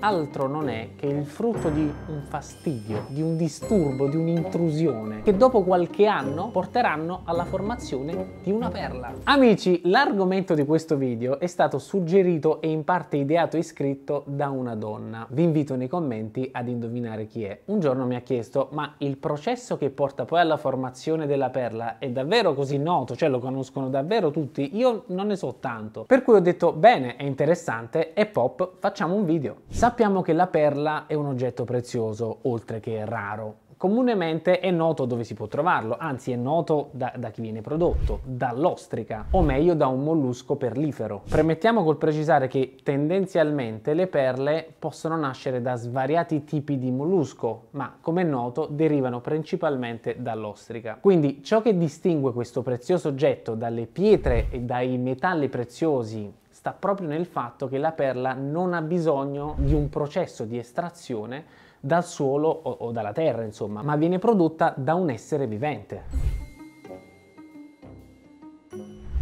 altro non è che il frutto di un fastidio, di un disturbo, di un'intrusione, che dopo qualche anno porteranno alla formazione di una perla. Amici, l'argomento di questo video è stato suggerito e in parte ideato e scritto da una donna. Vi invito nei commenti ad indovinare chi è. Un giorno mi ha chiesto, ma il processo che porta poi alla formazione della perla è davvero così noto? Cioè lo conoscono davvero tutti? Io non ne so tanto. Per cui ho detto, bene, è interessante, è pop, facciamo un video. Sapete Sappiamo che la perla è un oggetto prezioso, oltre che raro. Comunemente è noto dove si può trovarlo, anzi è noto da, da chi viene prodotto, dall'ostrica, o meglio da un mollusco perlifero. Premettiamo col precisare che tendenzialmente le perle possono nascere da svariati tipi di mollusco, ma come è noto derivano principalmente dall'ostrica. Quindi ciò che distingue questo prezioso oggetto dalle pietre e dai metalli preziosi sta proprio nel fatto che la perla non ha bisogno di un processo di estrazione dal suolo o, o dalla terra, insomma, ma viene prodotta da un essere vivente.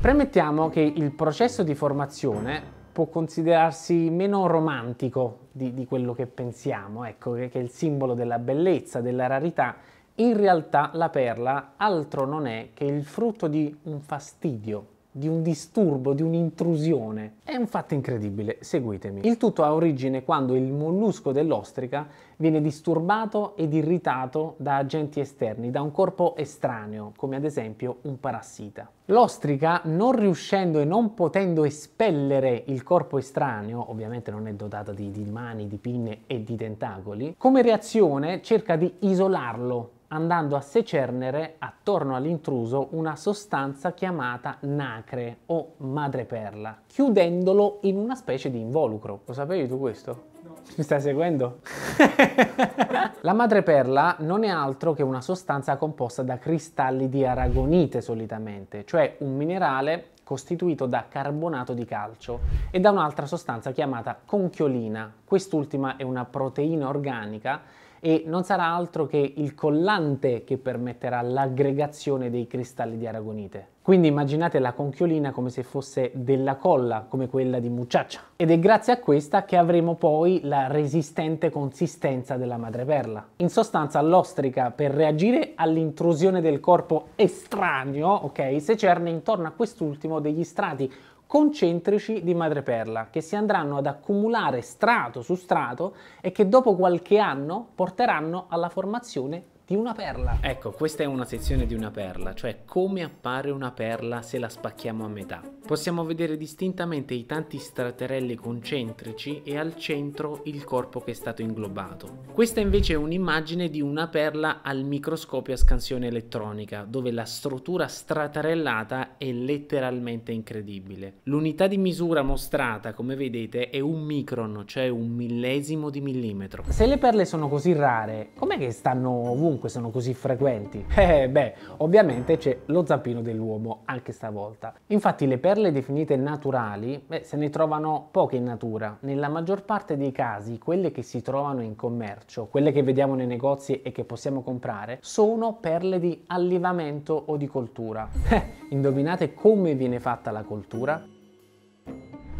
Premettiamo che il processo di formazione può considerarsi meno romantico di, di quello che pensiamo, ecco, che, che, è il simbolo della bellezza, della rarità. In realtà la perla altro non è che il frutto di un fastidio di un disturbo, di un'intrusione. È un fatto incredibile, seguitemi. Il tutto ha origine quando il mollusco dell'ostrica viene disturbato ed irritato da agenti esterni, da un corpo estraneo, come ad esempio un parassita. L'ostrica, non riuscendo e non potendo espellere il corpo estraneo, ovviamente non è dotata di, di mani, di pinne e di tentacoli, come reazione cerca di isolarlo andando a secernere attorno all'intruso una sostanza chiamata nacre o madreperla, chiudendolo in una specie di involucro. Lo sapevi tu questo? Mi stai seguendo? la madreperla non è altro che una sostanza composta da cristalli di aragonite solitamente, cioè un minerale costituito da carbonato di calcio e da un'altra sostanza chiamata conchiolina. Quest'ultima è una proteina organica e non sarà altro che il collante che permetterà l'aggregazione dei cristalli di aragonite. Quindi immaginate la conchiolina come se fosse della colla, come quella di Mucciaccia. Ed è grazie a questa che avremo poi la resistente consistenza della madreperla. In sostanza l'ostrica, per reagire all'intrusione del corpo estraneo, ok, secerne intorno a quest'ultimo degli strati concentrici di madreperla che si andranno ad accumulare strato su strato e che dopo qualche anno porteranno alla formazione di una perla. Ecco, questa è una sezione di una perla, cioè come appare una perla se la spacchiamo a metà. Possiamo vedere distintamente i tanti straterelli concentrici e al centro il corpo che è stato inglobato. Questa invece è un'immagine di una perla al microscopio a scansione elettronica, dove la struttura straterellata è letteralmente incredibile. L'unità di misura mostrata, come vedete, è un micron, cioè un millesimo di millimetro. Se le perle sono così rare, com'è che stanno ovunque? ovunque sono così frequenti? Eh beh, ovviamente c'è lo zampino dell'uomo anche stavolta. Infatti le perle definite naturali, beh, se ne trovano poche in natura. Nella maggior parte dei casi quelle che si trovano in commercio, quelle che vediamo nei negozi e che possiamo comprare, sono perle di allevamento o di coltura. Eh, indovinate come viene fatta la coltura?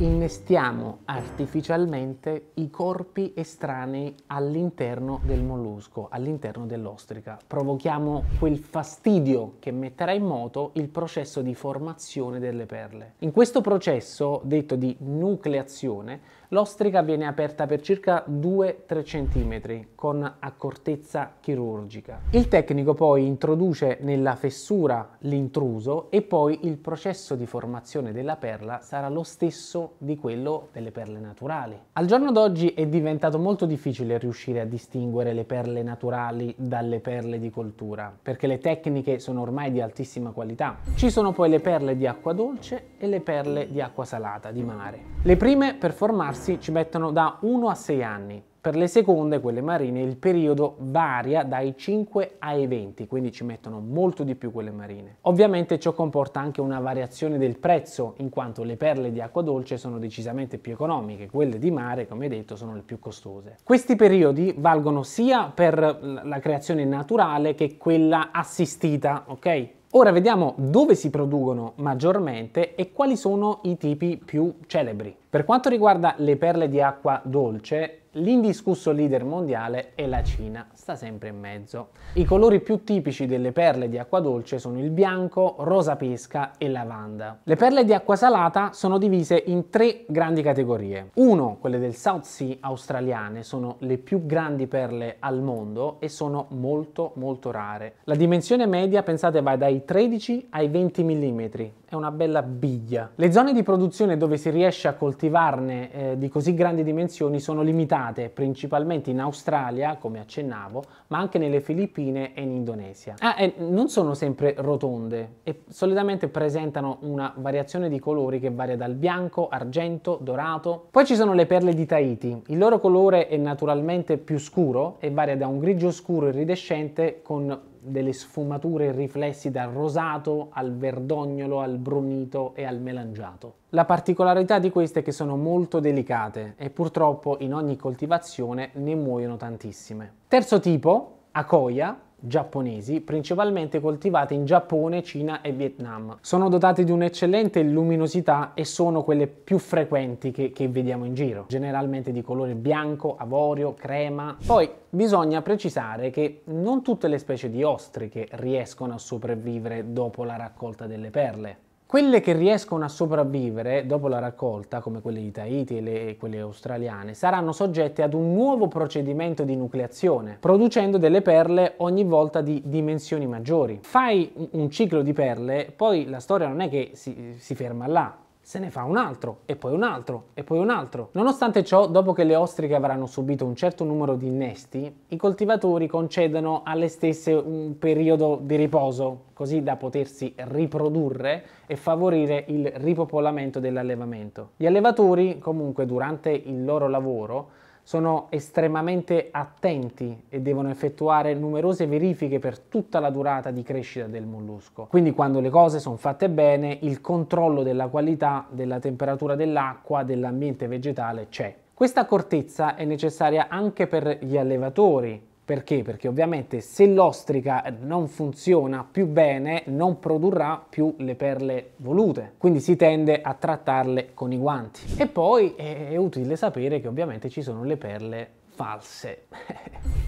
innestiamo artificialmente i corpi estranei all'interno del mollusco, all'interno dell'ostrica. Provochiamo quel fastidio che metterà in moto il processo di formazione delle perle. In questo processo, detto di nucleazione, l'ostrica viene aperta per circa 2-3 cm con accortezza chirurgica. Il tecnico poi introduce nella fessura l'intruso e poi il processo di formazione della perla sarà lo stesso di quello delle perle naturali. Al giorno d'oggi è diventato molto difficile riuscire a distinguere le perle naturali dalle perle di coltura, perché le tecniche sono ormai di altissima qualità. Ci sono poi le perle di acqua dolce e le perle di acqua salata, di mare. Le prime per formarsi ci mettono da 1 a 6 anni, per le seconde, quelle marine, il periodo varia dai 5 ai 20, quindi ci mettono molto di più quelle marine. Ovviamente ciò comporta anche una variazione del prezzo, in quanto le perle di acqua dolce sono decisamente più economiche, quelle di mare, come detto, sono le più costose. Questi periodi valgono sia per la creazione naturale che quella assistita, ok? Ora vediamo dove si producono maggiormente e quali sono i tipi più celebri. Per quanto riguarda le perle di acqua dolce, L'indiscusso leader mondiale è la Cina, sta sempre in mezzo. I colori più tipici delle perle di acqua dolce sono il bianco, rosa pesca e lavanda. Le perle di acqua salata sono divise in tre grandi categorie. Uno, quelle del South Sea australiane, sono le più grandi perle al mondo e sono molto molto rare. La dimensione media pensate va dai 13 ai 20 mm, è una bella biglia. Le zone di produzione dove si riesce a coltivarne eh, di così grandi dimensioni sono limitate, principalmente in Australia, come accennavo, ma anche nelle Filippine e in Indonesia. Ah, e non sono sempre rotonde e solitamente presentano una variazione di colori che varia dal bianco, argento, dorato. Poi ci sono le perle di Tahiti. Il loro colore è naturalmente più scuro e varia da un grigio scuro iridescente con delle sfumature e riflessi dal rosato al verdognolo, al brunito e al melangiato. La particolarità di queste è che sono molto delicate e purtroppo in ogni coltivazione ne muoiono tantissime. Terzo tipo, Acoia, giapponesi, principalmente coltivate in Giappone, Cina e Vietnam. Sono dotate di un'eccellente luminosità e sono quelle più frequenti che, che, vediamo in giro, generalmente di colore bianco, avorio, crema. Poi bisogna precisare che non tutte le specie di ostriche riescono a sopravvivere dopo la raccolta delle perle. Quelle che riescono a sopravvivere dopo la raccolta, come quelle di Tahiti e le, quelle australiane, saranno soggette ad un nuovo procedimento di nucleazione, producendo delle perle ogni volta di dimensioni maggiori. Fai un ciclo di perle, poi la storia non è che si, si ferma là, se ne fa un altro e poi un altro e poi un altro. Nonostante ciò, dopo che le ostriche avranno subito un certo numero di innesti, i coltivatori concedono alle stesse un periodo di riposo, così da potersi riprodurre e favorire il ripopolamento dell'allevamento. Gli allevatori, comunque, durante il loro lavoro, sono estremamente attenti e devono effettuare numerose verifiche per tutta la durata di crescita del mollusco. Quindi quando le cose sono fatte bene, il controllo della qualità, della temperatura dell'acqua, dell'ambiente vegetale c'è. Questa accortezza è necessaria anche per gli allevatori perché? Perché ovviamente se l'ostrica non funziona più bene non produrrà più le perle volute, quindi si tende a trattarle con i guanti. E poi è utile sapere che ovviamente ci sono le perle false.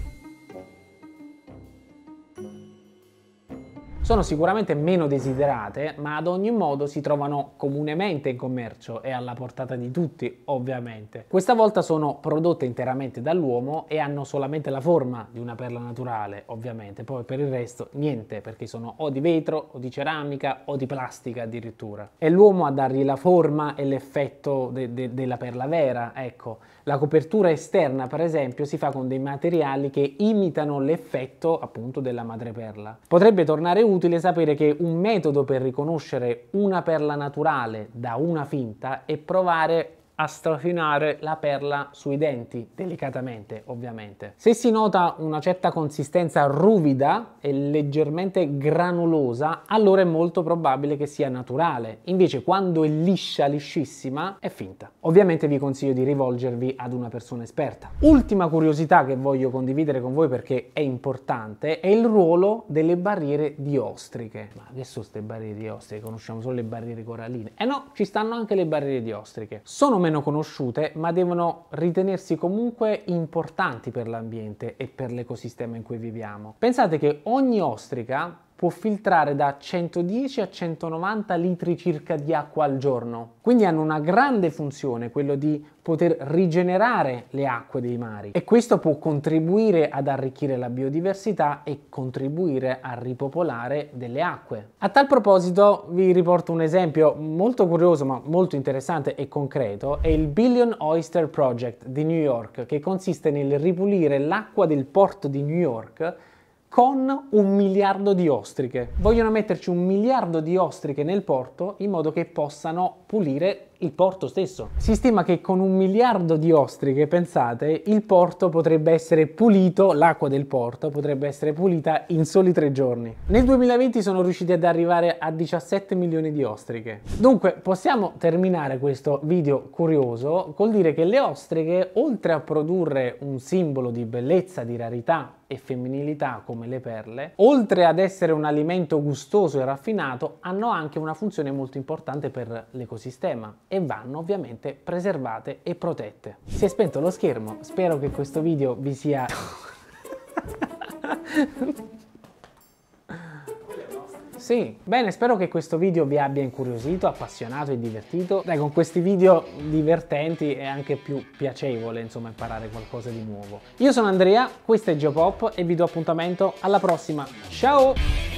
Sono sicuramente meno desiderate, ma ad ogni modo si trovano comunemente in commercio e alla portata di tutti, ovviamente. Questa volta sono prodotte interamente dall'uomo e hanno solamente la forma di una perla naturale, ovviamente. Poi per il resto niente, perché sono o di vetro o di ceramica o di plastica addirittura. È l'uomo a dargli la forma e l'effetto de de della perla vera, ecco. La copertura esterna, per esempio, si fa con dei materiali che imitano l'effetto appunto della madreperla. Potrebbe tornare utile utile sapere che un metodo per riconoscere una perla naturale da una finta è provare a strofinare la perla sui denti, delicatamente ovviamente. Se si nota una certa consistenza ruvida e leggermente granulosa, allora è molto probabile che sia naturale. Invece quando è liscia, liscissima, è finta. Ovviamente vi consiglio di rivolgervi ad una persona esperta. Ultima curiosità che voglio condividere con voi perché è importante è il ruolo delle barriere di ostriche. Ma che sono queste barriere di ostriche? Conosciamo solo le barriere coralline. Eh no, ci stanno anche le barriere di ostriche. Sono meno meno conosciute, ma devono ritenersi comunque importanti per l'ambiente e per l'ecosistema in cui viviamo. Pensate che ogni ostrica può filtrare da 110 a 190 litri circa di acqua al giorno. Quindi hanno una grande funzione, quello di poter rigenerare le acque dei mari e questo può contribuire ad arricchire la biodiversità e contribuire a ripopolare delle acque. A tal proposito vi riporto un esempio molto curioso ma molto interessante e concreto, è il Billion Oyster Project di New York che consiste nel ripulire l'acqua del porto di New York con un miliardo di ostriche. Vogliono metterci un miliardo di ostriche nel porto in modo che possano pulire il porto stesso. Si stima che con un miliardo di ostriche, pensate, il porto potrebbe essere pulito, l'acqua del porto potrebbe essere pulita in soli tre giorni. Nel 2020 sono riusciti ad arrivare a 17 milioni di ostriche. Dunque possiamo terminare questo video curioso col dire che le ostriche, oltre a produrre un simbolo di bellezza, di rarità e femminilità come le perle, oltre ad essere un alimento gustoso e raffinato, hanno anche una funzione molto importante per l'ecosistema e vanno ovviamente preservate e protette. Si è spento lo schermo, spero che questo video vi sia... Sì, bene, spero che questo video vi abbia incuriosito, appassionato e divertito. Dai, con questi video divertenti è anche più piacevole, insomma, imparare qualcosa di nuovo. Io sono Andrea, questo è Geopop e vi do appuntamento alla prossima. Ciao!